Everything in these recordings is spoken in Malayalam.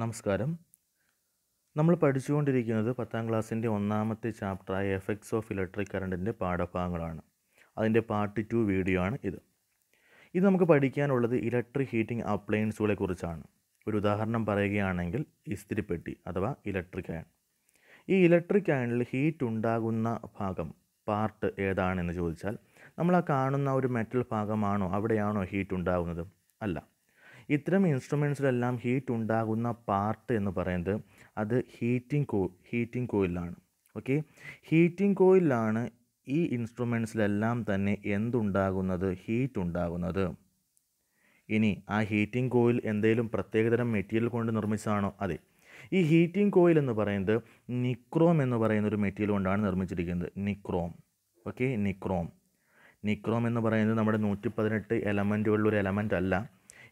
നമസ്കാരം നമ്മൾ പഠിച്ചുകൊണ്ടിരിക്കുന്നത് പത്താം ക്ലാസ്സിൻ്റെ ഒന്നാമത്തെ ചാപ്റ്ററായ എഫക്ട്സ് ഓഫ് ഇലക്ട്രിക് കറണ്ടിൻ്റെ പാഠഭാഗങ്ങളാണ് അതിൻ്റെ പാർട്ട് ടു വീഡിയോ ആണ് ഇത് ഇത് നമുക്ക് പഠിക്കാനുള്ളത് ഇലക്ട്രിക് ഹീറ്റിംഗ് അപ്ലയൻസുകളെ കുറിച്ചാണ് ഒരു ഉദാഹരണം പറയുകയാണെങ്കിൽ ഇസ്തിരിപ്പെട്ടി അഥവാ ഇലക്ട്രിക് അയൺ ഈ ഇലക്ട്രിക് അയണിൽ ഹീറ്റ് ഉണ്ടാകുന്ന ഭാഗം പാർട്ട് ഏതാണെന്ന് ചോദിച്ചാൽ നമ്മൾ ആ കാണുന്ന ഒരു മെറ്റൽ ഭാഗമാണോ അവിടെയാണോ ഹീറ്റ് ഉണ്ടാകുന്നത് അല്ല ഇത്തരം ഇൻസ്ട്രുമെൻസിലെല്ലാം ഹീറ്റ് ഉണ്ടാകുന്ന പാർട്ട് എന്ന് പറയുന്നത് അത് ഹീറ്റിംഗ് കോ ഹീറ്റിംഗ് കോയിലാണ് ഓക്കെ ഹീറ്റിംഗ് കോയിലാണ് ഈ ഇൻസ്ട്രുമെൻസിലെല്ലാം തന്നെ എന്തുണ്ടാകുന്നത് ഹീറ്റ് ഉണ്ടാകുന്നത് ഇനി ആ ഹീറ്റിംഗ് കോയിൽ എന്തെങ്കിലും പ്രത്യേകതരം മെറ്റീരിയൽ കൊണ്ട് നിർമ്മിച്ചതാണോ അതെ ഈ ഹീറ്റിംഗ് കോയിൽ എന്ന് പറയുന്നത് നിക്രോം എന്ന് പറയുന്ന ഒരു മെറ്റീരിയൽ കൊണ്ടാണ് നിർമ്മിച്ചിരിക്കുന്നത് നിക്രോം ഓക്കെ നിക്രോം നിക്രോം എന്ന് പറയുന്നത് നമ്മുടെ നൂറ്റി പതിനെട്ട് എലമെൻറ്റുകളിലൊരു എലമെൻ്റ് അല്ല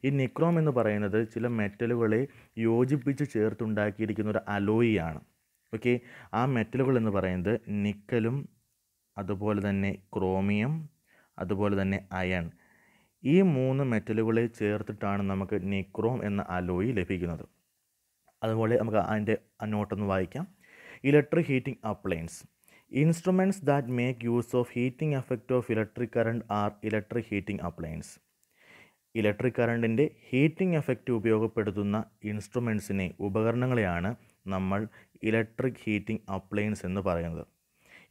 ഈ നിക്രോം എന്ന് പറയുന്നത് ചില മെറ്റലുകളെ യോജിപ്പിച്ച് ചേർത്തുണ്ടാക്കിയിരിക്കുന്ന ഒരു അലോയിയാണ് ഓക്കെ ആ മെറ്റലുകൾ എന്ന് പറയുന്നത് നിക്കലും അതുപോലെ തന്നെ ക്രോമിയം അതുപോലെ തന്നെ അയൺ ഈ മൂന്ന് മെറ്റലുകളെ ചേർത്തിട്ടാണ് നമുക്ക് നിക്രോം എന്ന അലോയി ലഭിക്കുന്നത് അതുപോലെ നമുക്ക് അതിൻ്റെ നോട്ടൊന്ന് വായിക്കാം electric heating appliance instruments that make use of heating effect of electric current are electric heating appliance electric കറണ്ടിൻ്റെ ഹീറ്റിംഗ് എഫക്റ്റ് ഉപയോഗപ്പെടുത്തുന്ന ഇൻസ്ട്രുമെൻസിനെ ഉപകരണങ്ങളെയാണ് നമ്മൾ ഇലക്ട്രിക് ഹീറ്റിംഗ് അപ്ലയൻസ് എന്ന് പറയുന്നത്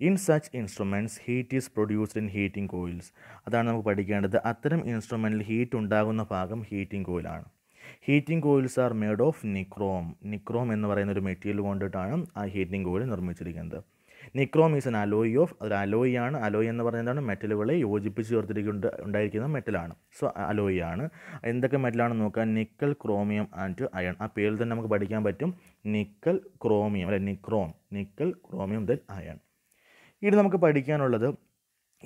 in such instruments heat is produced in heating coils അതാണ് നമുക്ക് പഠിക്കേണ്ടത് അത്തരം ഇൻസ്ട്രുമെൻറ്റിൽ ഹീറ്റ് ഉണ്ടാകുന്ന ഭാഗം ഹീറ്റിംഗ് കോയിലാണ് heating coils are made of nichrome nichrome എന്ന് പറയുന്ന ഒരു മെറ്റീരിയൽ കൊണ്ടിട്ടാണ് ആ ഹീറ്റിംഗ് കോയിൽ നിർമ്മിച്ചിരിക്കുന്നത് nichrome is an alloy of അത് അലോയി ആണ് അലോയി എന്ന് എന്താണ് മെറ്റലുകളെ യോജിപ്പിച്ച് ചേർത്തിരിക്കുന്നുണ്ട് ഉണ്ടായിരിക്കുന്ന മെറ്റലാണ് സോ അലോയി ആണ് എന്തൊക്കെ മെറ്റലാണെന്ന് നോക്കുക നിക്കൽ ക്രോമിയം ആൻഡ് അയൺ ആ പേരിൽ തന്നെ നമുക്ക് പഠിക്കാൻ പറ്റും നിക്കൽ ക്രോമിയം അല്ലെ nichrome nickel chromium then iron ഇനി നമുക്ക് പഠിക്കാനുള്ളത്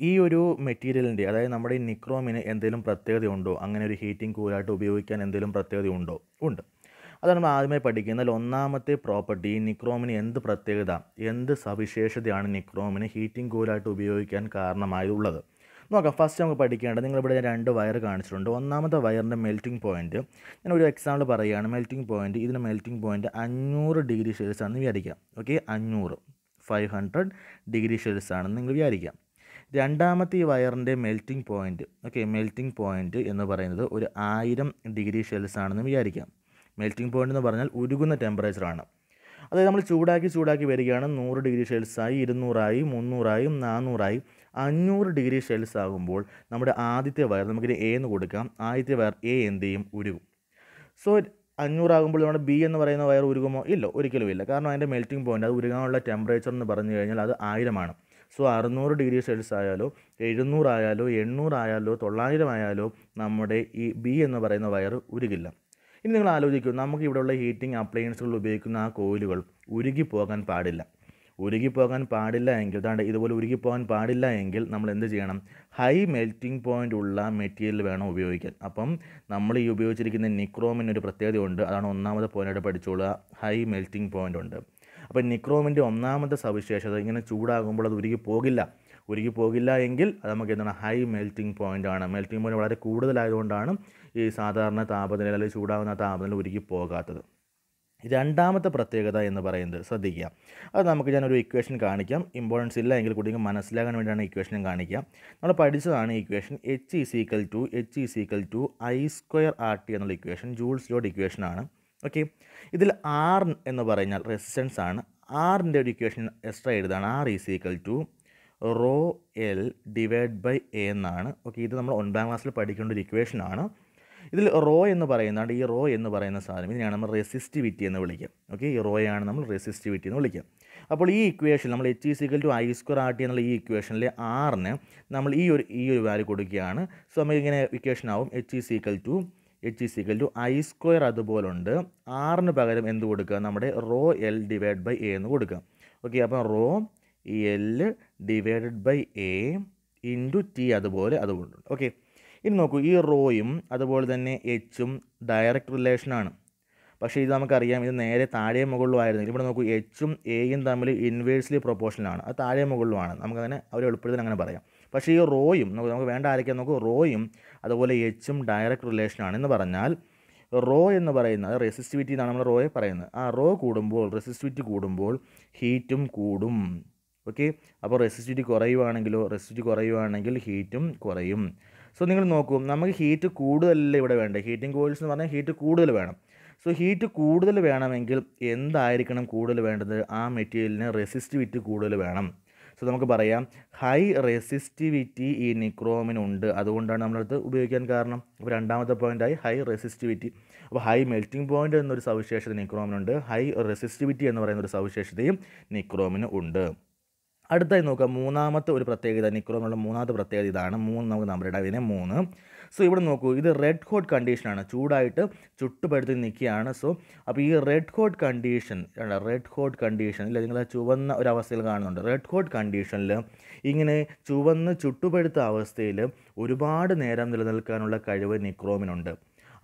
ഈ ഒരു മെറ്റീരിയലിൻ്റെ അതായത് നമ്മുടെ ഈ നിക്രോമിന് എന്തെങ്കിലും പ്രത്യേകതയുണ്ടോ അങ്ങനെ ഒരു ഹീറ്റിംഗ് കൂലായിട്ട് ഉപയോഗിക്കാൻ എന്തെങ്കിലും പ്രത്യേകതയുണ്ടോ ഉണ്ട് അതാണ് നമ്മൾ പഠിക്കുന്നത് അതിൽ ഒന്നാമത്തെ പ്രോപ്പർട്ടി നിക്രോമിന് എന്ത് പ്രത്യേകത എന്ത് സവിശേഷതയാണ് നിക്രോമിന് ഹീറ്റിംഗ് കൂലായിട്ട് ഉപയോഗിക്കാൻ കാരണമായുള്ളത് നോക്കാം ഫസ്റ്റ് നമുക്ക് പഠിക്കേണ്ടത് നിങ്ങളിവിടെ ഞാൻ രണ്ട് വയർ കാണിച്ചിട്ടുണ്ട് ഒന്നാമത്തെ വയറിൻ്റെ മെൽറ്റിംഗ് പോയിൻറ്റ് ഞാൻ ഒരു എക്സാമ്പിൾ പറയുകയാണ് മെൽറ്റിംഗ് പോയിൻറ്റ് ഇതിൻ്റെ മെൽറ്റിംഗ് പോയിൻറ്റ് അഞ്ഞൂറ് ഡിഗ്രി ഷെൽസ് ആണെന്ന് വിചാരിക്കാം ഓക്കെ അഞ്ഞൂറ് ഫൈവ് ഹൺഡ്രഡ് ഡിഗ്രി ഷെൽസ് ആണെന്ന് നിങ്ങൾ വിചാരിക്കാം രണ്ടാമത്തെ ഈ വയറിൻ്റെ melting point okay melting point എന്ന് പറയുന്നത് ഒരു ആയിരം ഡിഗ്രി ഷെൽസ് ആണെന്ന് വിചാരിക്കാം മെൽറ്റിംഗ് പോയിൻ്റ് എന്ന് പറഞ്ഞാൽ ഉരുകുന്ന ടെമ്പറേച്ചറാണ് അതായത് നമ്മൾ ചൂടാക്കി ചൂടാക്കി വരികയാണ് നൂറ് ഡിഗ്രി സെൽസായി ഇരുന്നൂറായി മുന്നൂറായും നാനൂറായി അഞ്ഞൂറ് ഡിഗ്രി സെൽസ് ആകുമ്പോൾ നമ്മുടെ ആദ്യത്തെ വയർ നമുക്കിത് എ എന്ന് കൊടുക്കാം ആദ്യത്തെ വയർ എ എന്ത് ചെയ്യും ഉരുകും സോ അഞ്ഞൂറാകുമ്പോൾ നമ്മുടെ ബി എന്ന് പറയുന്ന വയർ ഉരുകുമോ ഇല്ല ഒരിക്കലും ഇല്ല കാരണം അതിൻ്റെ മെൽറ്റിംഗ് പോയിൻ്റ് അത് ഉരുകാനുള്ള ടെമ്പറേച്ചർ എന്ന് പറഞ്ഞു കഴിഞ്ഞാൽ അത് ആയിരമാണ് സോ അറുന്നൂറ് ഡിഗ്രി സെൽസ് ആയാലോ എഴുന്നൂറായാലോ എണ്ണൂറായാലോ തൊള്ളായിരം ആയാലോ നമ്മുടെ ഈ ബി എന്ന് പറയുന്ന വയർ ഉരുകില്ല ഇനി നിങ്ങൾ ആലോചിക്കും നമുക്ക് ഇവിടെയുള്ള ഹീറ്റിംഗ് അപ്ലയൻസുകൾ ഉപയോഗിക്കുന്ന ആ കോയിലുകൾ ഉരുകി പോകാൻ പാടില്ല പോകാൻ പാടില്ല എങ്കിൽ താണ്ട് ഇതുപോലെ പോകാൻ പാടില്ല എങ്കിൽ നമ്മൾ എന്ത് ചെയ്യണം ഹൈ മെൽറ്റിംഗ് പോയിൻ്റ് ഉള്ള മെറ്റീരിയൽ വേണം ഉപയോഗിക്കാൻ അപ്പം നമ്മൾ ഈ ഉപയോഗിച്ചിരിക്കുന്ന നിക്രോമിനൊരു ഒരു പ്രത്യേകതയുണ്ട് അതാണ് ഒന്നാമത്തെ പോയിൻ്റായിട്ട് പഠിച്ചുള്ള ഹൈ മെൽറ്റിംഗ് പോയിൻ്റ് ഉണ്ട് അപ്പം നിക്രോമിൻ്റെ ഒന്നാമത്തെ സവിശേഷത ഇങ്ങനെ ചൂടാകുമ്പോൾ അത് ഉരുകി പോകില്ല ഉരുകി പോകില്ല എങ്കിൽ അത് നമുക്ക് എന്താണ് ഹൈ മെൽറ്റിംഗ് പോയിൻ്റ് ആണ് മെൽറ്റിംഗ് പോയിൻ്റ് വളരെ കൂടുതലായതുകൊണ്ടാണ് ഈ സാധാരണ താപനില അല്ലെങ്കിൽ ചൂടാവുന്ന താപനില ഉരുകി പോകാത്തത് രണ്ടാമത്തെ പ്രത്യേകത എന്ന് പറയുന്നത് ശ്രദ്ധിക്കുക അത് നമുക്ക് ഞാനൊരു ഇക്വേഷൻ കാണിക്കാം ഇമ്പോർട്ടൻസ് ഇല്ല എങ്കിൽ കൂടി മനസ്സിലാക്കാൻ വേണ്ടിയാണ് ഇക്വേഷൻ കാണിക്കുക നമ്മൾ പഠിച്ചതാണ് equation H is equal to H is equal to I square R T എന്നുള്ള ഇക്വേഷൻ ജൂൾസ് ലോഡ് ഇക്വേഷനാണ് ഓക്കെ ഇതിൽ ആർ എന്ന് പറഞ്ഞാൽ റെസിസ്റ്റൻസ് ആണ് ആറിൻ്റെ ഒരു ഇക്വേഷൻ എക്സ്ട്രാ എഴുതാണ് R is equal to rho L divide by A എന്നാണ് ഓക്കെ ഇത് നമ്മൾ ഒൻപതാം ക്ലാസ്സിൽ പഠിക്കേണ്ട ഒരു ഇക്വേഷൻ ആണ് ഇതിൽ റോ എന്ന് പറയുന്നതാണ് ഈ റോ എന്ന് പറയുന്ന സാധനം ഇതിനെയാണ് നമ്മൾ റെസിസ്റ്റിവിറ്റി എന്ന് വിളിക്കുക ഓക്കെ ഈ റോയാണ് നമ്മൾ റെസിസ്റ്റിവിറ്റി എന്ന് വിളിക്കുക അപ്പോൾ ഈ ഇക്വേഷൻ നമ്മൾ H is equal to I square R T എന്നുള്ള ഈ ഇക്വേഷനിലെ ആറിന് നമ്മൾ ഈ ഒരു ഈ ഒരു വാല്യൂ കൊടുക്കുകയാണ് സോ നമുക്കിങ്ങനെ ഇക്വേഷൻ ആവും H is equal to H is equal to I square അതുപോലുണ്ട് ആറിന് പകരം എന്ത് കൊടുക്കുക നമ്മുടെ rho L divide by A എന്ന് കൊടുക്കുക ഓക്കെ അപ്പോൾ rho L divided by A into T അതുപോലെ അതുകൊണ്ടുണ്ട് ഓക്കെ ഇനി നോക്കൂ ഈ റോയും അതുപോലെ തന്നെ എച്ചും ഡയറക്റ്റ് റിലേഷനാണ് പക്ഷേ ഇത് നമുക്കറിയാം ഇത് നേരെ താഴെ മുകളിലും ആയിരുന്നെങ്കിൽ ഇവിടെ നോക്കൂ എച്ചും എയും തമ്മിൽ ഇൻവേഴ്സ്ലി പ്രൊപ്പോർഷനിലാണ് അത് താഴെ മുകളിലുമാണ് നമുക്കങ്ങനെ അവർ എളുപ്പത്തിൽ അങ്ങനെ പറയാം പക്ഷേ ഈ റോയും നമുക്ക് നമുക്ക് വേണ്ട ആരൊക്കെ നോക്കൂ റോയും അതുപോലെ എച്ചും ഡയറക്റ്റ് റിലേഷനാണ് എന്ന് പറഞ്ഞാൽ റോ എന്ന് പറയുന്നത് റെസിസ്റ്റിവിറ്റി എന്നാണ് നമ്മൾ റോയെ പറയുന്നത് ആ റോ കൂടുമ്പോൾ റെസിസ്റ്റിവിറ്റി കൂടുമ്പോൾ ഹീറ്റും കൂടും ഓക്കെ അപ്പോൾ റെസിസ്റ്റിവിറ്റി കുറയുവാണെങ്കിലോ റെസിസ്റ്റി കുറയുവാണെങ്കിൽ ഹീറ്റും കുറയും സോ നിങ്ങൾ നോക്കൂ നമുക്ക് ഹീറ്റ് കൂടുതലല്ല ഇവിടെ വേണ്ടത് ഹീറ്റിംഗ് കോയിൽസ് എന്ന് പറഞ്ഞാൽ ഹീറ്റ് കൂടുതൽ വേണം സോ ഹീറ്റ് കൂടുതൽ വേണമെങ്കിൽ എന്തായിരിക്കണം കൂടുതൽ വേണ്ടത് ആ മെറ്റീരിയലിന് റെസിസ്റ്റിവിറ്റി കൂടുതൽ വേണം സോ നമുക്ക് പറയാം ഹൈ റെസിസ്റ്റിവിറ്റി ഈ നിക്രോമിനുണ്ട് അതുകൊണ്ടാണ് നമ്മളടുത്ത് ഉപയോഗിക്കാൻ കാരണം അപ്പോൾ രണ്ടാമത്തെ പോയിൻ്റായി ഹൈ റെസിസ്റ്റിവിറ്റി അപ്പോൾ ഹൈ മെൽറ്റിംഗ് പോയിൻ്റ് എന്നൊരു സവിശേഷത നിക്രോമിനുണ്ട് ഹൈ റെസിസ്റ്റിവിറ്റി എന്ന് പറയുന്ന ഒരു സവിശേഷതയും നിക്രോമിന് ഉണ്ട് അടുത്തായി നോക്കുക മൂന്നാമത്തെ ഒരു പ്രത്യേകത നിക്രോമിനുള്ള മൂന്നാമത്തെ പ്രത്യേകത ഇതാണ് മൂന്ന് നമുക്ക് നമ്പർ ഇടാം ഇതിനെ മൂന്ന് സോ ഇവിടെ നോക്കൂ ഇത് റെഡ് ഹോട്ട് കണ്ടീഷനാണ് ചൂടായിട്ട് ചുട്ടുപടുത്തി നിൽക്കുകയാണ് സോ അപ്പോൾ ഈ red hot condition red hot condition ഇല്ല നിങ്ങൾ ചുവന്ന ഒരു അവസ്ഥയിൽ കാണുന്നുണ്ട് റെഡ് ഹോട്ട് കണ്ടീഷനിൽ ഇങ്ങനെ ചുവന്ന് ചുട്ടുപടുത്ത അവസ്ഥയിൽ ഒരുപാട് നേരം നിലനിൽക്കാനുള്ള കഴിവ് നിക്രോമിനുണ്ട്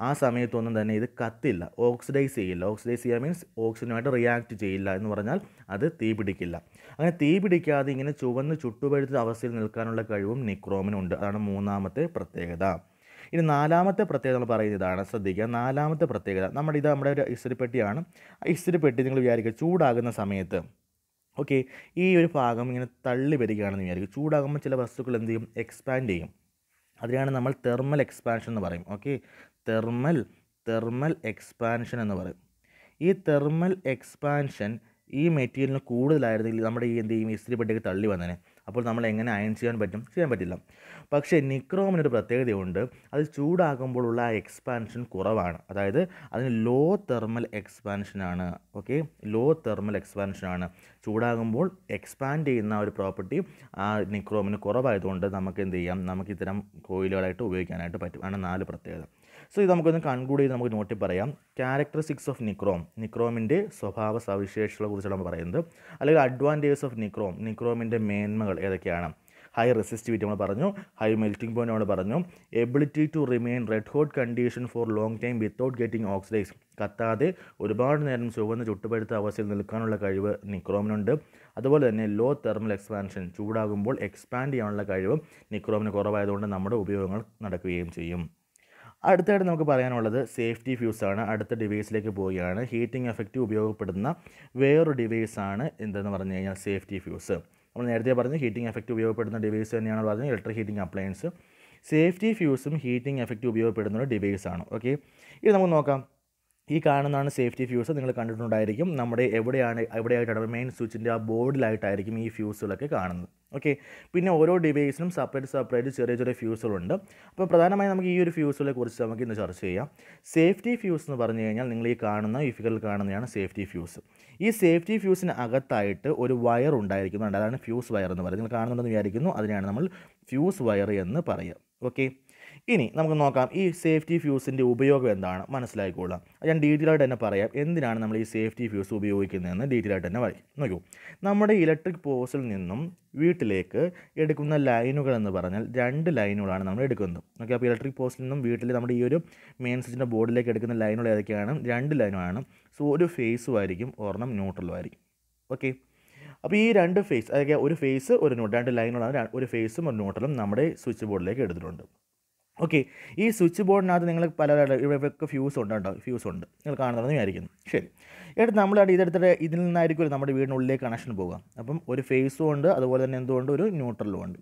ആ സമയത്തൊന്നും തന്നെ ഇത് കത്തില്ല ഓക്സിഡൈസ് ചെയ്യില്ല ഓക്സിഡൈസ് ചെയ്യുക മീൻസ് ഓക്സിജനുമായിട്ട് റിയാക്ട് ചെയ്യില്ല എന്ന് പറഞ്ഞാൽ അത് തീ പിടിക്കില്ല അങ്ങനെ തീ പിടിക്കാതെ ഇങ്ങനെ ചുവന്ന് ചുട്ടുപഴുത്ത അവസ്ഥയിൽ നിൽക്കാനുള്ള കഴിവും നിക്രോമിനുണ്ട് അതാണ് മൂന്നാമത്തെ പ്രത്യേകത ഇനി നാലാമത്തെ പ്രത്യേകത നമ്മൾ പറയുന്നത് ഇതാണ് ശ്രദ്ധിക്കുക നാലാമത്തെ പ്രത്യേകത നമ്മുടെ ഇത് നമ്മുടെ ഒരു ഇസ്തിരിപ്പെട്ടിയാണ് ഇസ്തിരിപ്പെട്ടി നിങ്ങൾ വിചാരിക്കുക ചൂടാകുന്ന സമയത്ത് ഓക്കെ ഈ ഒരു ഭാഗം ഇങ്ങനെ തള്ളി വരികയാണെന്ന് വിചാരിക്കും ചൂടാകുമ്പോൾ ചില വസ്തുക്കൾ എന്ത് ചെയ്യും എക്സ്പാൻഡ് ചെയ്യും അതിനാണ് നമ്മൾ തെർമൽ എക്സ്പാൻഷൻ എന്ന് പറയും ഓക്കെ തെർമൽ തെർമൽ എക്സ്പാൻഷൻ എന്ന് പറയും ഈ തെർമൽ എക്സ്പാൻഷൻ ഈ മെറ്റീരിയലിന് കൂടുതലായിരുന്നെങ്കിൽ നമ്മുടെ ഈ എന്ത് ചെയ്യും ഇസ്ത്രി പെട്ടിക്ക് തള്ളി വന്നേനെ അപ്പോൾ നമ്മൾ എങ്ങനെ അയൺ ചെയ്യാൻ പറ്റും ചെയ്യാൻ പറ്റില്ല പക്ഷേ നിക്രോമിനൊരു പ്രത്യേകതയുണ്ട് അത് ചൂടാകുമ്പോഴുള്ള ആ എക്സ്പാൻഷൻ കുറവാണ് അതായത് അതിന് ലോ തെർമൽ എക്സ്പാൻഷനാണ് ഓക്കെ ലോ തെർമൽ എക്സ്പാൻഷനാണ് ചൂടാകുമ്പോൾ എക്സ്പാൻഡ് ചെയ്യുന്ന ഒരു പ്രോപ്പർട്ടി ആ നിക്രോമിന് കുറവായതുകൊണ്ട് നമുക്ക് എന്ത് ചെയ്യാം നമുക്ക് ഇത്തരം കോയിലുകളായിട്ട് ഉപയോഗിക്കാനായിട്ട് പറ്റും ആണ് നാല് പ്രത്യേകത സോ ഇത് നമുക്കൊന്ന് കൺക്ലൂഡ് ചെയ്ത് നമുക്ക് നോട്ടി പറയാം ക്യാരക്ടറിസ്റ്റിക്സ് ഓഫ് നിക്രോം നിക്രോമിൻ്റെ സ്വഭാവ സവിശേഷതകളെ കുറിച്ചാണ് നമ്മൾ പറയുന്നത് അല്ലെങ്കിൽ അഡ്വാൻറ്റേജസ് ഓഫ് നിക്രോം നിക്രോമിൻ്റെ മേന്മകൾ ഏതൊക്കെയാണ് ഹൈ റെസിസ്റ്റിവിറ്റി നമ്മൾ പറഞ്ഞു ഹൈ മെൽറ്റിംഗ് പോയിന്റ് നമ്മൾ പറഞ്ഞു ability to remain red hot condition for long time without getting oxidise കത്താതെ ഒരുപാട് നേരം ചുവന്ന് ചുട്ടുപഴുത്ത അവസ്ഥയിൽ നിൽക്കാനുള്ള കഴിവ് നിക്രോമിനുണ്ട് അതുപോലെ തന്നെ ലോ തെർമൽ എക്സ്പാൻഷൻ ചൂടാകുമ്പോൾ എക്സ്പാൻഡ് ചെയ്യാനുള്ള കഴിവ് നിക്രോമിന് കുറവായതുകൊണ്ട് നമ്മുടെ ഉപയോഗങ്ങൾ നടക്കുകയും ചെയ്യും അടുത്തായിട്ട് നമുക്ക് പറയാനുള്ളത് സേഫ്റ്റി ഫ്യൂസാണ് അടുത്ത ഡിവൈസിലേക്ക് പോവുകയാണ് ഹീറ്റിംഗ് എഫക്റ്റ് ഉപയോഗപ്പെടുന്ന വേറൊരു ഡിവൈസാണ് എന്തെന്ന് പറഞ്ഞു കഴിഞ്ഞാൽ സേഫ്റ്റി ഫ്യൂസ് നമ്മൾ നേരത്തെ പറഞ്ഞു ഹീറ്റിംഗ് എഫക്റ്റ് ഉപയോഗപ്പെടുന്ന ഡിവൈസ് തന്നെയാണ് പറഞ്ഞത് ഇലക്ട്രിക് ഹീറ്റിംഗ് അപ്ലയൻസ് സേഫ്റ്റി ഫ്യൂസും ഹീറ്റിംഗ് എഫക്റ്റ് ഉപയോഗപ്പെടുന്ന ഒരു ഡിവൈസാണ് ഓക്കെ ഇത് നമുക്ക് നോക്കാം ഈ കാണുന്നതാണ് സേഫ്റ്റി ഫ്യൂസ് നിങ്ങൾ കണ്ടിട്ടുണ്ടായിരിക്കും നമ്മുടെ എവിടെയാണ് എവിടെയായിട്ടാണ് മെയിൻ സ്വിച്ചിൻ്റെ ആ ബോർഡിലായിട്ടായിരിക്കും ഈ ഫ്യൂസുകളൊക്കെ കാണുന്നത് ഓക്കെ പിന്നെ ഓരോ ഡിവൈസിനും സെപ്പറേറ്റ് സെപ്പറേറ്റ് ചെറിയ ചെറിയ ഫ്യൂസുകളുണ്ട് അപ്പോൾ പ്രധാനമായും നമുക്ക് ഈ ഒരു ഫ്യൂസുകളെ കുറിച്ച് നമുക്ക് ഇന്ന് ചർച്ച ചെയ്യാം സേഫ്റ്റി ഫ്യൂസ് എന്ന് പറഞ്ഞു കഴിഞ്ഞാൽ നിങ്ങൾ ഈ കാണുന്ന ഈ ഫിഗറിൽ കാണുന്നതാണ് സേഫ്റ്റി ഫ്യൂസ് ഈ സേഫ്റ്റി ഫ്യൂസിന് അകത്തായിട്ട് ഒരു വയർ ഉണ്ടായിരിക്കുന്നുണ്ട് അതാണ് ഫ്യൂസ് വയർ എന്ന് പറയുന്നത് നിങ്ങൾ കാണുന്നുണ്ടെന്ന് വിചാരിക്കുന്നു അതിനെയാണ് നമ്മൾ ഫ്യൂസ് വയർ എന്ന് പറയുക ഓക്കെ ഇനി നമുക്ക് നോക്കാം ഈ സേഫ്റ്റി ഫ്യൂസിൻ്റെ ഉപയോഗം എന്താണ് മനസ്സിലാക്കിക്കൊള്ളാം ഞാൻ ഡീറ്റെയിൽ ആയിട്ട് തന്നെ പറയാം എന്തിനാണ് നമ്മൾ ഈ സേഫ്റ്റി ഫ്യൂസ് ഉപയോഗിക്കുന്നതെന്ന് ഡീറ്റെയിൽ ആയിട്ട് തന്നെ പറയും നോക്കൂ നമ്മുടെ ഇലക്ട്രിക് പോസ്റ്റിൽ നിന്നും വീട്ടിലേക്ക് എടുക്കുന്ന ലൈനുകൾ എന്ന് പറഞ്ഞാൽ രണ്ട് ലൈനുകളാണ് നമ്മൾ എടുക്കുന്നത് ഓക്കെ അപ്പോൾ ഇലക്ട്രിക് പോസ്റ്റിൽ നിന്നും വീട്ടിൽ നമ്മുടെ ഈ ഒരു മെയിൻ സ്വിച്ചിൻ്റെ ബോർഡിലേക്ക് എടുക്കുന്ന ലൈനുകൾ ഏതൊക്കെയാണ് രണ്ട് ലൈനുകളാണ് സോ ഒരു ഫേസും ആയിരിക്കും ഒരെണ്ണം ന്യൂട്രലും ആയിരിക്കും ഓക്കെ അപ്പോൾ ഈ രണ്ട് ഫേസ് അതായത് ഒരു ഫേസ് ഒരു ന്യൂട്രൽ രണ്ട് ലൈനുകളാണ് ഒരു ഫേസും ഒരു ന്യൂട്രലും നമ്മുടെ സ്വിച്ച് ബോർഡിലേക്ക് എടുത്തിട്ടുണ്ട് ഓക്കെ ഈ സ്വിച്ച് ബോർഡിനകത്ത് നിങ്ങൾ പല ഇവർക്ക് ഫ്യൂസ് ഉണ്ട് കേട്ടോ ഫ്യൂസ് ഉണ്ട് നിങ്ങൾ കാണുന്നതെന്ന് വിചാരിക്കുന്നു ശരി എടുത്ത് നമ്മളവിടെ ഇതെടുത്തിട്ട് ഇതിൽ നിന്നായിരിക്കും നമ്മുടെ വീടിനുള്ളിലേക്ക് കണക്ഷൻ പോകാം അപ്പം ഒരു ഫേസും ഉണ്ട് അതുപോലെ തന്നെ എന്തുകൊണ്ട് ഒരു ന്യൂട്രലും ഉണ്ട്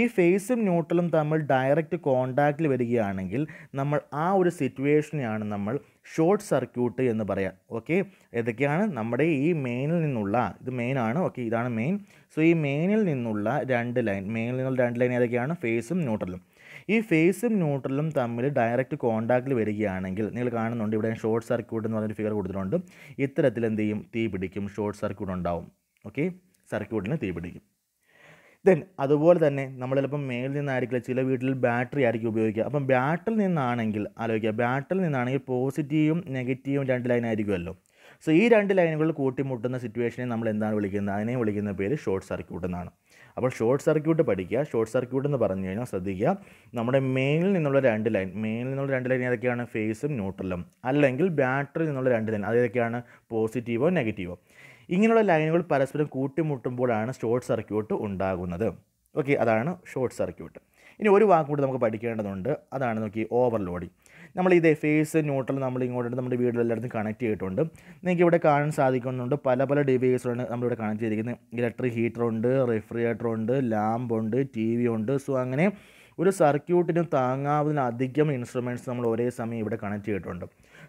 ഈ ഫേസും ന്യൂട്രലും തമ്മിൽ ഡയറക്റ്റ് കോണ്ടാക്റ്റിൽ വരികയാണെങ്കിൽ നമ്മൾ ആ ഒരു സിറ്റുവേഷനെയാണ് നമ്മൾ ഷോർട്ട് സർക്യൂട്ട് എന്ന് പറയാം ഓക്കെ ഏതൊക്കെയാണ് നമ്മുടെ ഈ മെയിനിൽ നിന്നുള്ള ഇത് മെയിനാണ് ഓക്കെ ഇതാണ് മെയിൻ സോ ഈ മെയിനിൽ നിന്നുള്ള രണ്ട് ലൈൻ മെയിനിൽ നിന്നുള്ള രണ്ട് ലൈൻ ഏതൊക്കെയാണ് ഫേസും ന്യൂട്രലും ഈ ഫേസും ന്യൂട്രലും തമ്മിൽ ഡയറക്റ്റ് കോൺടാക്റ്റിൽ വരികയാണെങ്കിൽ നിങ്ങൾ കാണുന്നുണ്ട് ഇവിടെ ഷോർട്ട് സർക്യൂട്ട് എന്ന് പറഞ്ഞൊരു ഫിഗർ കൊടുത്തിട്ടുണ്ട് ഇത്തരത്തിൽ എന്ത് ചെയ്യും തീ പിടിക്കും ഷോർട്ട് സർക്യൂട്ട് ഉണ്ടാവും ഓക്കെ സർക്യൂട്ടിന് തീ പിടിക്കും ദെൻ അതുപോലെ തന്നെ നമ്മൾ ചിലപ്പം മേലിൽ നിന്നായിരിക്കില്ല ചില വീട്ടിൽ ബാറ്ററി ആയിരിക്കും ഉപയോഗിക്കുക അപ്പം ബാറ്ററിൽ നിന്നാണെങ്കിൽ ആലോചിക്കുക ബാറ്ററിൽ നിന്നാണെങ്കിൽ പോസിറ്റീവും നെഗറ്റീവും രണ്ട് ലൈനായിരിക്കുമല്ലോ സോ ഈ രണ്ട് ലൈനുകൾ കൂട്ടിമുട്ടുന്ന സിറ്റുവേഷനെ നമ്മൾ എന്താണ് വിളിക്കുന്നത് അതിനെ വിളിക്കുന്ന പേര് ഷോർട്ട് സർക്യൂട്ട് എന്നാണ് അപ്പോൾ ഷോർട്ട് സർക്യൂട്ട് പഠിക്കുക ഷോർട്ട് സർക്യൂട്ട് എന്ന് പറഞ്ഞു കഴിഞ്ഞാൽ ശ്രദ്ധിക്കുക നമ്മുടെ മെയിനിൽ നിന്നുള്ള രണ്ട് ലൈൻ മെയിനിൽ നിന്നുള്ള രണ്ട് ലൈൻ ഏതൊക്കെയാണ് ഫേസും ന്യൂട്രലും അല്ലെങ്കിൽ ബാറ്ററി നിന്നുള്ള രണ്ട് ലൈൻ അതേതൊക്കെയാണ് പോസിറ്റീവോ നെഗറ്റീവോ ഇങ്ങനെയുള്ള ലൈനുകൾ പരസ്പരം കൂട്ടിമുട്ടുമ്പോഴാണ് ഷോർട്ട് സർക്യൂട്ട് ഉണ്ടാകുന്നത് ഓക്കെ അതാണ് ഷോർട്ട് സർക്യൂട്ട് ഇനി ഒരു വാക്ക് കൂടി നമുക്ക് പഠിക്കേണ്ടതുണ്ട് അതാണ് നോക്കി ഓവർലോഡിങ് നമ്മൾ ഇതേ ഫേസ് ന്യൂട്രൽ നമ്മൾ ഇങ്ങോട്ട് നമ്മുടെ എല്ലായിടത്തും കണക്ട് ചെയ്തിട്ടുണ്ട് നിങ്ങൾക്ക് ഇവിടെ കാണാൻ സാധിക്കുന്നുണ്ട് പല പല ഡിവൈസുകളാണ് നമ്മളിവിടെ കണക്ട് ചെയ്തിരിക്കുന്നത് ഇലക്ട്രിക് ഹീറ്റർ ഉണ്ട് റെഫ്രിജറേറ്റർ ഉണ്ട് ലാമ്പ് ഉണ്ട് ടി വി ഉണ്ട് സോ അങ്ങനെ ഒരു സർക്യൂട്ടിന് താങ്ങാവുന്ന അധികം ഇൻസ്ട്രുമെൻറ്റ്സ് നമ്മൾ ഒരേ സമയം ഇവിടെ കണക്ട് ചെയ്തിട്ടുണ്ട്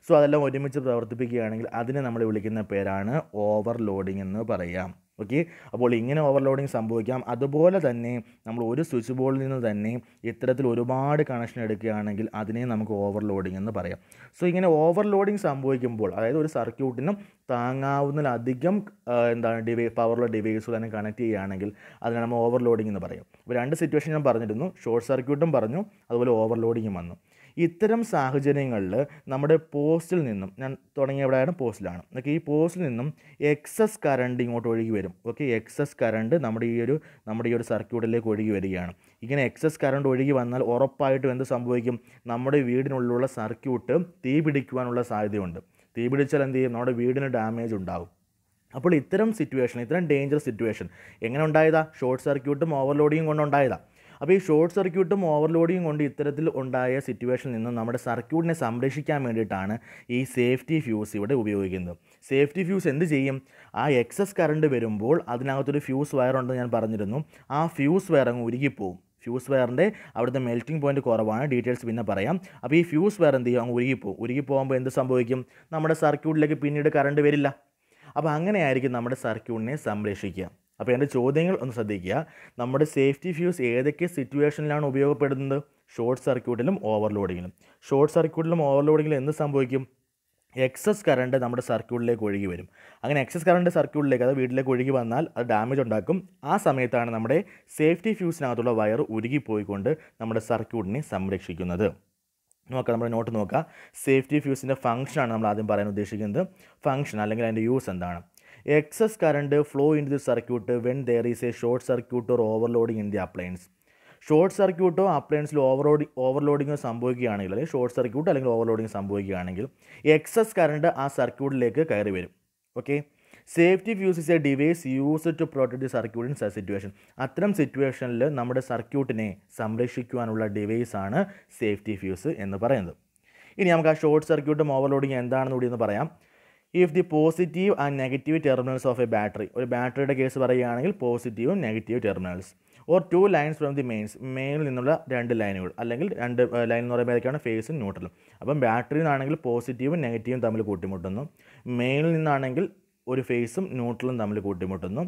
സോ അതെല്ലാം ഒരുമിച്ച് പ്രവർത്തിപ്പിക്കുകയാണെങ്കിൽ അതിനെ നമ്മൾ വിളിക്കുന്ന പേരാണ് ഓവർലോഡിംഗ് എന്ന് പറയാം ഓക്കെ അപ്പോൾ ഇങ്ങനെ ഓവർലോഡിങ് സംഭവിക്കാം അതുപോലെ തന്നെ നമ്മൾ ഒരു സ്വിച്ച് ബോർഡിൽ നിന്ന് തന്നെ ഇത്തരത്തിൽ ഒരുപാട് കണക്ഷൻ എടുക്കുകയാണെങ്കിൽ അതിനെ നമുക്ക് ഓവർലോഡിങ് എന്ന് പറയാം സോ ഇങ്ങനെ ഓവർലോഡിങ് സംഭവിക്കുമ്പോൾ അതായത് ഒരു സർക്യൂട്ടിനും താങ്ങാവുന്നതിലധികം എന്താണ് ഡിവൈ പവറുള്ള ഡിവൈസുകൾ തന്നെ കണക്ട് ചെയ്യുകയാണെങ്കിൽ അതിനെ നമ്മൾ ഓവർലോഡിങ് എന്ന് പറയും അപ്പോൾ രണ്ട് സിറ്റുവേഷൻ ഞാൻ പറഞ്ഞിരുന്നു ഷോർട്ട് സർക്യൂട്ടും പറഞ്ഞു അതുപോലെ ഓവർലോഡിങ്ങും വന്നു ഇത്തരം സാഹചര്യങ്ങളിൽ നമ്മുടെ പോസ്റ്റിൽ നിന്നും ഞാൻ തുടങ്ങിയ എവിടെയാണ് പോസ്റ്റിലാണ് ഓക്കെ ഈ പോസ്റ്റിൽ നിന്നും എക്സസ് കറണ്ട് ഇങ്ങോട്ട് ഒഴുകി വരും ഓക്കെ എക്സസ് കറണ്ട് നമ്മുടെ ഈ ഒരു നമ്മുടെ ഈ ഒരു സർക്യൂട്ടിലേക്ക് ഒഴുകി വരികയാണ് ഇങ്ങനെ എക്സസ് കറണ്ട് ഒഴുകി വന്നാൽ ഉറപ്പായിട്ടും എന്ത് സംഭവിക്കും നമ്മുടെ വീടിനുള്ളിലുള്ള സർക്യൂട്ട് തീ പിടിക്കുവാനുള്ള സാധ്യതയുണ്ട് തീ പിടിച്ചാൽ എന്ത് ചെയ്യും നമ്മുടെ വീടിന് ഡാമേജ് ഉണ്ടാകും അപ്പോൾ ഇത്തരം സിറ്റുവേഷൻ ഇത്തരം ഡേഞ്ചർ സിറ്റുവേഷൻ എങ്ങനെ ഉണ്ടായതാ ഷോർട്ട് സർക്യൂട്ടും ഓവർലോഡിങ്ങും കൊണ്ടുണ്ടായതാണ് അപ്പോൾ ഈ ഷോർട്ട് സർക്യൂട്ടും ഓവർലോഡിങ്ങും കൊണ്ട് ഇത്തരത്തിൽ ഉണ്ടായ സിറ്റുവേഷനിൽ നിന്ന് നമ്മുടെ സർക്യൂട്ടിനെ സംരക്ഷിക്കാൻ വേണ്ടിയിട്ടാണ് ഈ സേഫ്റ്റി ഫ്യൂസ് ഇവിടെ ഉപയോഗിക്കുന്നത് സേഫ്റ്റി ഫ്യൂസ് എന്ത് ചെയ്യും ആ എക്സസ് കറണ്ട് വരുമ്പോൾ അതിനകത്തൊരു ഫ്യൂസ് വയർ ഉണ്ടെന്ന് ഞാൻ പറഞ്ഞിരുന്നു ആ ഫ്യൂസ് വയർ അങ്ങ് ഉരുകിപ്പോവും ഫ്യൂസ് വയറിൻ്റെ അവിടുത്തെ മെൽറ്റിംഗ് പോയിന്റ് കുറവാണ് ഡീറ്റെയിൽസ് പിന്നെ പറയാം അപ്പോൾ ഈ ഫ്യൂസ് വയർ എന്ത് ചെയ്യും അങ്ങ് ഉരുകി ഉരുകിപ്പോകുമ്പോൾ എന്ത് സംഭവിക്കും നമ്മുടെ സർക്യൂട്ടിലേക്ക് പിന്നീട് കറണ്ട് വരില്ല അപ്പോൾ അങ്ങനെയായിരിക്കും നമ്മുടെ സർക്യൂട്ടിനെ സംരക്ഷിക്കുക അപ്പോൾ എൻ്റെ ചോദ്യങ്ങൾ ഒന്ന് ശ്രദ്ധിക്കുക നമ്മുടെ സേഫ്റ്റി ഫ്യൂസ് ഏതൊക്കെ സിറ്റുവേഷനിലാണ് ഉപയോഗപ്പെടുന്നത് ഷോർട്ട് സർക്യൂട്ടിലും ഓവർലോഡിങ്ങിലും ഷോർട്ട് സർക്യൂട്ടിലും ഓവർലോഡിങ്ങിലും എന്ത് സംഭവിക്കും എക്സസ് കറണ്ട് നമ്മുടെ സർക്യൂട്ടിലേക്ക് ഒഴുകി വരും അങ്ങനെ എക്സസ് കറണ്ട് സർക്യൂട്ടിലേക്ക് അത് വീട്ടിലേക്ക് ഒഴുകി വന്നാൽ അത് ഡാമേജ് ഉണ്ടാക്കും ആ സമയത്താണ് നമ്മുടെ സേഫ്റ്റി ഫ്യൂസിനകത്തുള്ള വയർ ഉരുകിപ്പോയിക്കൊണ്ട് നമ്മുടെ സർക്യൂട്ടിനെ സംരക്ഷിക്കുന്നത് നോക്കാം നമ്മുടെ നോട്ട് നോക്കുക സേഫ്റ്റി ഫ്യൂസിൻ്റെ ഫംഗ്ഷനാണ് നമ്മൾ ആദ്യം പറയാൻ ഉദ്ദേശിക്കുന്നത് ഫംഗ്ഷൻ അല്ലെങ്കിൽ അതിൻ്റെ യൂസ് എന്താണ് excess current flow in the circuit when there is a short circuit or overloading in the appliance short സർക്യൂട്ടോ അപ്ലയൻസിൽ ഓവർലോഡി ഓവർലോഡിങ്ങോ സംഭവിക്കുകയാണെങ്കിൽ അല്ലെങ്കിൽ ഷോർട്ട് സർക്യൂട്ട് അല്ലെങ്കിൽ ഓവർലോഡിങ് സംഭവിക്കുകയാണെങ്കിൽ എക്സസ് കറണ്ട് ആ സർക്യൂട്ടിലേക്ക് കയറി വരും okay safety fuse is a device use to protect the circuit in situation അത്തരം സിറ്റുവേഷനിൽ നമ്മുടെ സർക്യൂട്ടിനെ സംരക്ഷിക്കുവാനുള്ള ആണ് സേഫ്റ്റി ഫ്യൂസ് എന്ന് പറയുന്നത് ഇനി നമുക്ക് ആ ഷോർട്ട് സർക്യൂട്ടും ഓവർലോഡിങ് എന്താണെന്ന് കൂടി ഒന്ന് പറയാം if the positive and negative terminals of a battery ഒരു ബാറ്ററിയുടെ കേസ് പറയുകയാണെങ്കിൽ പോസിറ്റീവും negative terminals or two lines from the mains മെയിനിൽ നിന്നുള്ള രണ്ട് ലൈനുകൾ അല്ലെങ്കിൽ രണ്ട് ലൈൻ എന്ന് പറയുമ്പോൾ ഏതൊക്കെയാണ് ഫേസും ന്യൂട്രലും അപ്പം ബാറ്ററിയിൽ നിന്നാണെങ്കിൽ പോസിറ്റീവും നെഗറ്റീവും തമ്മിൽ കൂട്ടിമുട്ടുന്നു മെയിനിൽ നിന്നാണെങ്കിൽ ഒരു ഫേസും ന്യൂട്രലും തമ്മിൽ കൂട്ടിമുട്ടുന്നു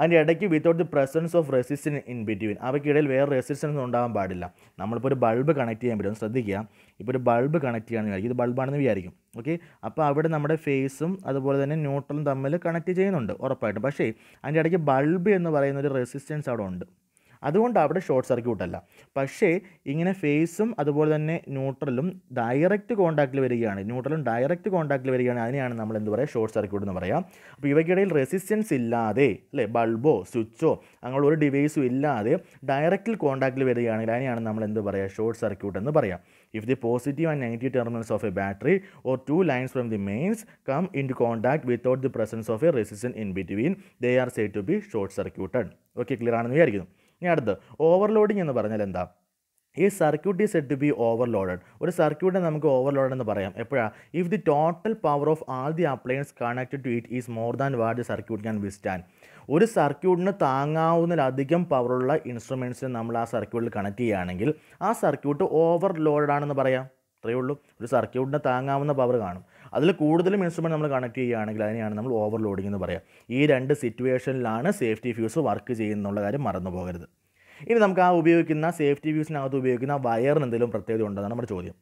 അതിൻ്റെ ഇടയ്ക്ക് without the presence of resistance in between അവയ്ക്കിടയിൽ വേറെ റെസിസ്റ്റൻസ് ഉണ്ടാകാൻ പാടില്ല നമ്മളിപ്പോൾ ഒരു ബൾബ് കണക്ട് ചെയ്യാൻ പറ്റും ശ്രദ്ധിക്കുക ഇപ്പോൾ ഒരു ബൾബ് കണക്ട് ചെയ്യാണെന്ന് വിചാരിക്കും ഇത് ബൾബാണെന്ന് വിചാരിക്കും ഓക്കെ അപ്പോൾ അവിടെ നമ്മുടെ ഫേസും അതുപോലെ തന്നെ ന്യൂട്രലും തമ്മിൽ കണക്ട് ചെയ്യുന്നുണ്ട് ഉറപ്പായിട്ടും പക്ഷേ അതിൻ്റെ ഇടയ്ക്ക് ബൾബ് എന്ന് പറയുന്ന ഒരു റെസിസ്റ്റൻസ് അവിടെ ഉണ്ട് അതുകൊണ്ട് അവിടെ ഷോർട്ട് സർക്യൂട്ട് അല്ല പക്ഷേ ഇങ്ങനെ ഫേസും അതുപോലെ തന്നെ ന്യൂട്രലും ഡയറക്റ്റ് കോൺടാക്റ്റിൽ വരികയാണ് ന്യൂട്രലും ഡയറക്റ്റ് കോൺടാക്റ്റിൽ വരികയാണ് അതിനെയാണ് നമ്മൾ എന്ത് പറയുക ഷോർട്ട് സർക്യൂട്ട് എന്ന് പറയാം അപ്പോൾ ഇവയ്ക്കിടയിൽ റെസിസ്റ്റൻസ് ഇല്ലാതെ അല്ലേ ബൾബോ സ്വിച്ചോ അങ്ങനെ ഒരു ഡിവൈസും ഇല്ലാതെ ഡയറക്റ്റിൽ കോൺടാക്റ്റിൽ വരികയാണെങ്കിൽ അതിനെയാണ് നമ്മൾ എന്ത് പറയുക ഷോർട്ട് സർക്യൂട്ട് എന്ന് പറയാം if the positive and negative terminals of a battery or two lines from the mains come into contact without the presence of a resistance in between they are say to be short circuited okay clear ആണെന്ന് വിചാരിക്കുന്നു ഇനി അടുത്ത് ഓവർലോഡിംഗ് എന്ന് പറഞ്ഞാൽ എന്താ ഈ സർക്യൂട്ട് ഈ സെറ്റ് ടു ബി ഓവർലോഡഡ് ഒരു സർക്യൂട്ടിനെ നമുക്ക് ഓവർലോഡ് എന്ന് പറയാം എപ്പോഴാണ് if the total power of all the appliance connected to it is more than what the circuit ഞാൻ വിസ്റ്റാൻ ഒരു സർക്യൂട്ടിന് താങ്ങാവുന്നതിലധികം പവറുള്ള ഇൻസ്ട്രുമെൻറ്റ്സിന് നമ്മൾ ആ സർക്യൂട്ടിൽ കണക്ട് ചെയ്യുകയാണെങ്കിൽ ആ സർക്യൂട്ട് ഓവർലോഡഡ് ആണെന്ന് പറയാം അത്രയേ ഉള്ളൂ ഒരു സർക്യൂട്ടിന് താങ്ങാവുന്ന പവർ കാണും അതിൽ കൂടുതലും ഇൻസ്ട്രുമെൻറ്റ് നമ്മൾ കണക്ട് ചെയ്യുകയാണെങ്കിൽ അതിനെയാണ് നമ്മൾ ഓവർലോഡിംഗ് എന്ന് പറയുക ഈ രണ്ട് സിറ്റുവേഷനിലാണ് സേഫ്റ്റി ഫ്യൂസ് വർക്ക് ചെയ്യുന്നുള്ള കാര്യം മറന്നു പോകരുത് ഇനി നമുക്ക് ആ ഉപയോഗിക്കുന്ന സേഫ്റ്റി ഫ്യൂസിനകത്ത് ഉപയോഗിക്കുന്ന വയറിന് എന്തെങ്കിലും പ്രത്യേകത ഉണ്ടെന്നാണ് നമ്മുടെ ചോദ്യം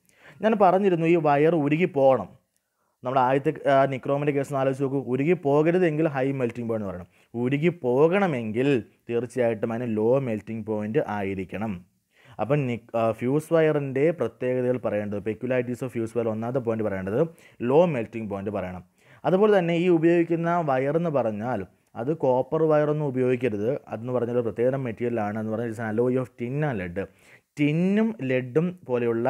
ഞാൻ പറഞ്ഞിരുന്നു ഈ വയർ ഉരുകി പോകണം നമ്മുടെ ആദ്യത്തെ നിക്രോമിൻ്റെ കേസ് ആലോചിച്ച് നോക്കൂ ഉരുകി പോകരുതെങ്കിൽ ഹൈ മെൽറ്റിംഗ് പോയിന്റ് പറയണം ഉരുകി പോകണമെങ്കിൽ തീർച്ചയായിട്ടും അതിന് ലോ മെൽറ്റിംഗ് പോയിന്റ് ആയിരിക്കണം അപ്പം ഫ്യൂസ് വയറിൻ്റെ പ്രത്യേകതകൾ പറയേണ്ടത് പെക്യുലാരിറ്റീസ് ഓഫ് ഫ്യൂസ് വയർ ഒന്നാമത്തെ പോയിന്റ് പറയേണ്ടത് ലോ മെൽറ്റിംഗ് പോയിന്റ് പറയണം അതുപോലെ തന്നെ ഈ ഉപയോഗിക്കുന്ന വയർ എന്ന് പറഞ്ഞാൽ അത് കോപ്പർ വയറൊന്നും ഉപയോഗിക്കരുത് അതെന്ന് പറഞ്ഞാൽ പ്രത്യേകം മെറ്റീരിയലാണ് എന്ന് പറഞ്ഞാൽ it's alloy of tin and lead ടിന്നും ലെഡും പോലെയുള്ള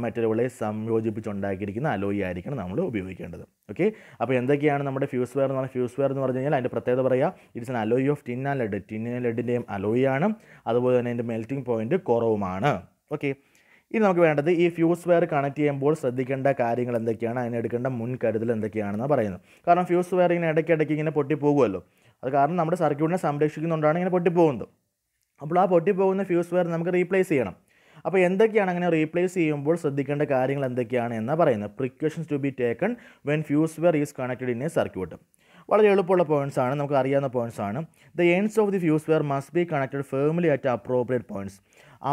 മെറ്റലുകളെ സംയോജിപ്പിച്ചുണ്ടാക്കിയിരിക്കുന്ന അലോയി ആയിരിക്കണം നമ്മൾ ഉപയോഗിക്കേണ്ടത് ഓക്കെ അപ്പോൾ എന്തൊക്കെയാണ് നമ്മുടെ ഫ്യൂസ് വെയർ എന്ന് പറഞ്ഞാൽ ഫ്യൂസ് വെയർ എന്ന് പറഞ്ഞു കഴിഞ്ഞാൽ അതിൻ്റെ പ്രത്യേകത പറയുക it's an alloy of tin and lead ടിന്നിനും ലെഡിൻ്റെയും ആണ് അതുപോലെ തന്നെ അതിൻ്റെ മെൽറ്റിംഗ് പോയിൻറ്റ് കുറവുമാണ് ഓക്കെ ഇനി നമുക്ക് വേണ്ടത് ഈ ഫ്യൂസ് വെയർ കണക്ട് ചെയ്യുമ്പോൾ ശ്രദ്ധിക്കേണ്ട കാര്യങ്ങൾ എന്തൊക്കെയാണ് അതിനെടുക്കേണ്ട മുൻകരുതൽ എന്തൊക്കെയാണെന്ന് പറയുന്നത് കാരണം ഫ്യൂസ് വെയർ ഇങ്ങനെ ഇടയ്ക്കിടയ്ക്ക് ഇങ്ങനെ പൊട്ടിപ്പോകുമല്ലോ അത് കാരണം നമ്മുടെ സർക്യൂട്ടിനെ സംരക്ഷിക്കുന്നതുകൊണ്ടാണ് ഇങ്ങനെ പൊട്ടിപ്പോകുന്നത് അപ്പോൾ ആ പൊട്ടിപ്പോകുന്ന ഫ്യൂസ് വയർ നമുക്ക് റീപ്ലേസ് ചെയ്യണം അപ്പോൾ എന്തൊക്കെയാണ് അങ്ങനെ റീപ്ലേസ് ചെയ്യുമ്പോൾ ശ്രദ്ധിക്കേണ്ട കാര്യങ്ങൾ എന്തൊക്കെയാണ് എന്നാണ് പറയുന്നത് precautions to be taken when fuse wire is connected in a circuit വളരെ എളുപ്പമുള്ള പോയിൻറ്സ് ആണ് നമുക്ക് അറിയാവുന്ന പോയിൻറ്സ് ആണ് the ends of the fuse wire must be connected firmly at appropriate points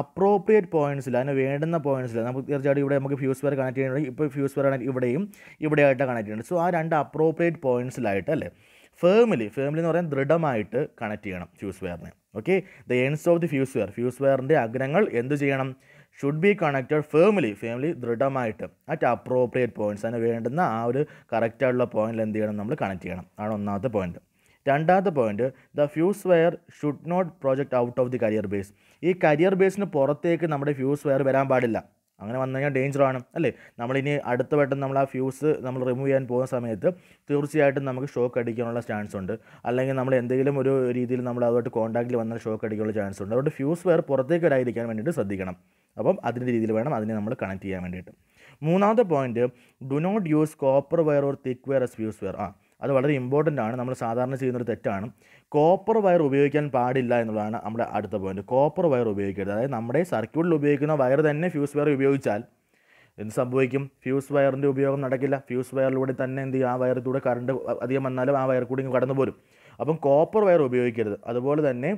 appropriate പോയിന്റ്സിൽ അതിന് വേണ്ടുന്ന പോയിന്റ്സിൽ നമുക്ക് തീർച്ചയായിട്ടും ഇവിടെ നമുക്ക് ഫ്യൂസ് വെയർ കണക്ട് ചെയ്യുന്നുണ്ട് ഇപ്പോൾ ഫ്യൂസ് വെയർ ഇവിടെയും ഇവിടെയായിട്ട് കണക്ട് ചെയ്യുന്നുണ്ട് സോ ആ രണ്ട് അപ്രോപ്രിയേറ്റ് പോയിൻറ്റ്സിലായിട്ട് അല്ലേ ഫേമിലി ഫേമിലി എന്ന് പറയാൻ ദൃഢമായിട്ട് കണക്ട് ചെയ്യണം ഫ്യൂസ് വെയറിനെ okay the ends of the fuse wire fuse വെയറിൻ്റെ അഗ്രങ്ങൾ എന്ത് ചെയ്യണം should be connected firmly firmly ദൃഢമായിട്ട് അറ്റ് അപ്രോപ്രിയേറ്റ് പോയിൻറ്റ്സ് അതിന് വേണ്ടുന്ന ആ ഒരു കറക്റ്റായിട്ടുള്ള പോയിന്റിൽ എന്ത് ചെയ്യണം നമ്മൾ കണക്ട് ചെയ്യണം ആണ് ഒന്നാമത്തെ പോയിന്റ് രണ്ടാമത്തെ point the fuse wire should not project out of the carrier base ഈ കരിയർ ബേസിന് പുറത്തേക്ക് നമ്മുടെ ഫ്യൂസ് വയർ വരാൻ പാടില്ല അങ്ങനെ വന്നു കഴിഞ്ഞാൽ ഡേഞ്ചറാണ് അല്ലേ നമ്മളിനി അടുത്ത വട്ടം നമ്മൾ ആ ഫ്യൂസ് നമ്മൾ റിമൂവ് ചെയ്യാൻ പോകുന്ന സമയത്ത് തീർച്ചയായിട്ടും നമുക്ക് ഷോക്ക് അടിക്കാനുള്ള ചാൻസ് ഉണ്ട് അല്ലെങ്കിൽ നമ്മൾ എന്തെങ്കിലും ഒരു രീതിയിൽ നമ്മൾ അതുമായിട്ട് കോൺടാക്റ്റിൽ വന്നാൽ ഷോക്ക് അടിക്കാനുള്ള ചാൻസ് ഉണ്ട് അതുകൊണ്ട് ഫ്യൂസ് വയർ പുറത്തേക്ക് വരാതിരിക്കാൻ വേണ്ടിയിട്ട് ശ്രദ്ധിക്കണം അപ്പം അതിൻ്റെ രീതിയിൽ വേണം അതിനെ നമ്മൾ കണക്ട് ചെയ്യാൻ വേണ്ടിയിട്ട് മൂന്നാമത്തെ point do not use copper wire or thick wire as fuse wire ആ അത് വളരെ ഇമ്പോർട്ടൻ്റ് ആണ് നമ്മൾ സാധാരണ ചെയ്യുന്നൊരു തെറ്റാണ് കോപ്പർ വയർ ഉപയോഗിക്കാൻ പാടില്ല എന്നുള്ളതാണ് നമ്മുടെ അടുത്ത പോയിന്റ് കോപ്പർ വയർ ഉപയോഗിക്കരുത് അതായത് നമ്മുടെ സർക്യൂട്ടിൽ ഉപയോഗിക്കുന്ന വയർ തന്നെ ഫ്യൂസ് വയർ ഉപയോഗിച്ചാൽ എന്ത് സംഭവിക്കും ഫ്യൂസ് വയറിൻ്റെ ഉപയോഗം നടക്കില്ല ഫ്യൂസ് വയറിലൂടെ തന്നെ എന്ത് ചെയ്യും ആ വയറിലൂടെ കറണ്ട് അധികം വന്നാലും ആ വയർ കൂടി കടന്നു പോരും അപ്പം കോപ്പർ വയർ ഉപയോഗിക്കരുത് അതുപോലെ തന്നെ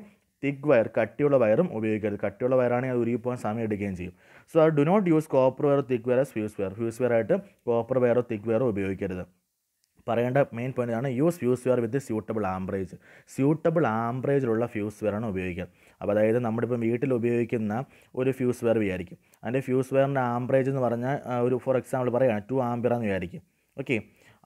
തിക്ക് വയർ കട്ടിയുള്ള വയറും ഉപയോഗിക്കരുത് കട്ടിയുള്ള വയറാണെങ്കിൽ അത് ഉരുകിപ്പോകാൻ സമയം എടുക്കുകയും ചെയ്യും so do not use copper wire thick wire fuse wire fuse വയറായിട്ട് കോപ്പർ വയറോ തിക്ക് വയറോ ഉപയോഗിക്കരുത് പറയേണ്ട മെയിൻ പോയിൻ്റ് ആണ് use fuse wire with suitable amperage suitable ആംബ്രേജിലുള്ള ഫ്യൂസ് വെയറാണ് ഉപയോഗിക്കുക അപ്പോൾ അതായത് നമ്മളിപ്പം വീട്ടിൽ ഉപയോഗിക്കുന്ന ഒരു ഫ്യൂസ് വെയർ വിചാരിക്കും അതിൻ്റെ ഫ്യൂസ് വെയറിൻ്റെ ആംബ്രേജ് എന്ന് പറഞ്ഞാൽ ഒരു ഫോർ എക്സാമ്പിൾ പറയുകയാണ് ടു ആംബിയർ എന്ന് വിചാരിക്കും ഓക്കെ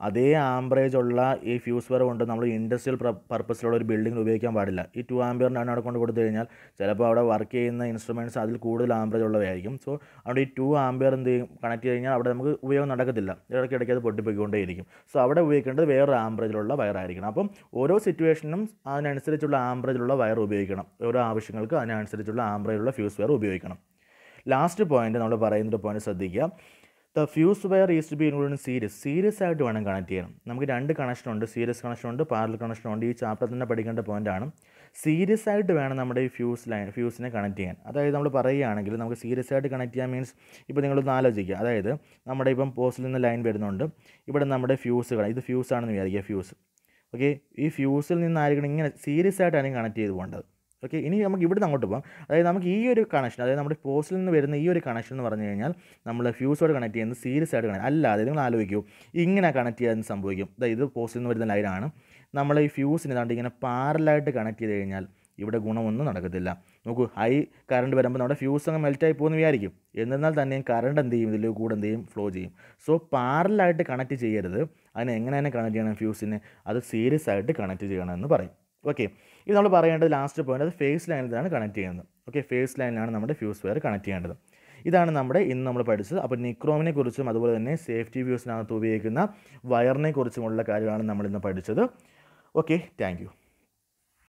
അതേ ആംബ്രേജ് ഉള്ള ഈ ഫ്യൂസ് വെയർ കൊണ്ട് നമ്മൾ ഇൻഡസ്ട്രിയൽ പർപ്പസിലുള്ള ഒരു ബിൽഡിങ്ങിൽ ഉപയോഗിക്കാൻ പാടില്ല ഈ ടു ആണ് അവിടെ കൊണ്ട് കൊടുത്തു കഴിഞ്ഞാൽ ചിലപ്പോൾ അവിടെ വർക്ക് ചെയ്യുന്ന ഇൻസ്ട്രുമെൻറ്റ്സ് അതിൽ കൂടുതൽ ആംബ്രേജ് ഉള്ളവയായിരിക്കും സോ അവിടെ ഈ ടു ആംബിയർ എന്ത് ചെയ്യും കണക്ട് കഴിഞ്ഞാൽ അവിടെ നമുക്ക് ഉപയോഗം നടക്കത്തില്ല ഇടയ്ക്ക് അത് പൊട്ടിപ്പോയിക്കൊണ്ടേയിരിക്കും സോ അവിടെ ഉപയോഗിക്കേണ്ടത് വേറൊരു ആംബ്രേജിലുള്ള വയറായിരിക്കണം അപ്പം ഓരോ സിറ്റുവേഷനും അതിനനുസരിച്ചുള്ള ആംബ്രേജിലുള്ള വയർ ഉപയോഗിക്കണം ഓരോ ആവശ്യങ്ങൾക്ക് അതിനനുസരിച്ചുള്ള ആംബ്രേജിലുള്ള ഫ്യൂസ് വെയർ ഉപയോഗിക്കണം ലാസ്റ്റ് പോയിന്റ് നമ്മൾ പറയുന്നൊരു പോയിന്റ് ശ്രദ്ധിക്കുക the fuse wire is to be include in series series ആയിട്ട് വേണം കണക്ട് ചെയ്യണം നമുക്ക് രണ്ട് കണക്ഷനുണ്ട് സീരീസ് കണക്ഷനുണ്ട് പാരൽ കണക്ഷനുണ്ട് ഈ ചാപ്റ്റർ തന്നെ പഠിക്കേണ്ട ആണ് സീരീസ് ആയിട്ട് വേണം നമ്മുടെ ഈ ഫ്യൂസ് ലൈൻ ഫ്യൂസിനെ കണക്ട് ചെയ്യാൻ അതായത് നമ്മൾ പറയുകയാണെങ്കിൽ നമുക്ക് സീരീസ് ആയിട്ട് കണക്ട് ചെയ്യാൻ മീൻസ് ഇപ്പോൾ നിങ്ങളൊന്ന് ആലോചിക്കുക അതായത് നമ്മുടെ ഇപ്പം പോസ്റ്റിൽ നിന്ന് ലൈൻ വരുന്നുണ്ട് ഇവിടെ നമ്മുടെ ഫ്യൂസ് ഇത് ഫ്യൂസ് ആണെന്ന് വിചാരിക്കുക ഫ്യൂസ് ഓക്കെ ഈ ഫ്യൂസിൽ നിന്നായിരിക്കണം ഇങ്ങനെ സീരീസ് ആയിട്ടാണ് കണക്ട് ചെയ്ത് പോകേണ്ടത് ഓക്കെ ഇനി നമുക്ക് ഇവിടുന്ന് അങ്ങോട്ട് പോകാം അതായത് നമുക്ക് ഈ ഒരു കണക്ഷൻ അതായത് നമ്മുടെ പോസ്റ്റിൽ നിന്ന് വരുന്ന ഈ ഒരു കണക്ഷൻ എന്ന് പറഞ്ഞു കഴിഞ്ഞാൽ നമ്മൾ ഫ്യൂസോട് കണക്ട് ചെയ്യുന്നത് സീരിയസ് ആയിട്ട് കണക്ട് അതായത് നിങ്ങൾ ആലോചിക്കൂ ഇങ്ങനെ കണക്ട് ചെയ്യാൻ സംഭവിക്കും അതായത് ഇത് പോസ്റ്റിൽ നിന്ന് വരുന്ന ലൈനാണ് നമ്മൾ ഈ ഫ്യൂസിന് ഇതാണ്ട് ഇങ്ങനെ പാരലായിട്ട് കണക്ട് ചെയ്ത് കഴിഞ്ഞാൽ ഇവിടെ ഗുണമൊന്നും നടക്കത്തില്ല നോക്കൂ ഹൈ കറണ്ട് വരുമ്പോൾ നമ്മുടെ ഫ്യൂസ് അങ്ങ് മെൽറ്റായി പോകുന്ന വിചാരിക്കും എന്നിരുന്നാൽ തന്നെയും കറണ്ട് എന്ത് ചെയ്യും ഇതിൽ കൂടെ എന്ത് ചെയ്യും ഫ്ലോ ചെയ്യും സോ പാരലായിട്ട് കണക്ട് ചെയ്യരുത് അതിനെ എങ്ങനെ തന്നെ കണക്ട് ചെയ്യണം ഫ്യൂസിനെ അത് സീരിയസ് ആയിട്ട് കണക്ട് ചെയ്യണമെന്ന് പറയും ഓക്കെ ഇത് നമ്മൾ പറയേണ്ടത് ലാസ്റ്റ് പോയിന്റ് അത് ഫേസ് ലൈനിലാണ് കണക്ട് ചെയ്യുന്നത് ഓക്കെ ഫേസ് ലൈനിലാണ് നമ്മുടെ ഫ്യൂസ് വയർ കണക്ട് ചെയ്യേണ്ടത് ഇതാണ് നമ്മുടെ ഇന്ന് നമ്മൾ പഠിച്ചത് അപ്പോൾ നിക്രോമിനെ കുറിച്ചും അതുപോലെ തന്നെ സേഫ്റ്റി വ്യൂസിനകത്ത് ഉപയോഗിക്കുന്ന വയറിനെ കുറിച്ചുമുള്ള കാര്യമാണ് നമ്മൾ ഇന്ന് പഠിച്ചത് ഓക്കെ താങ്ക്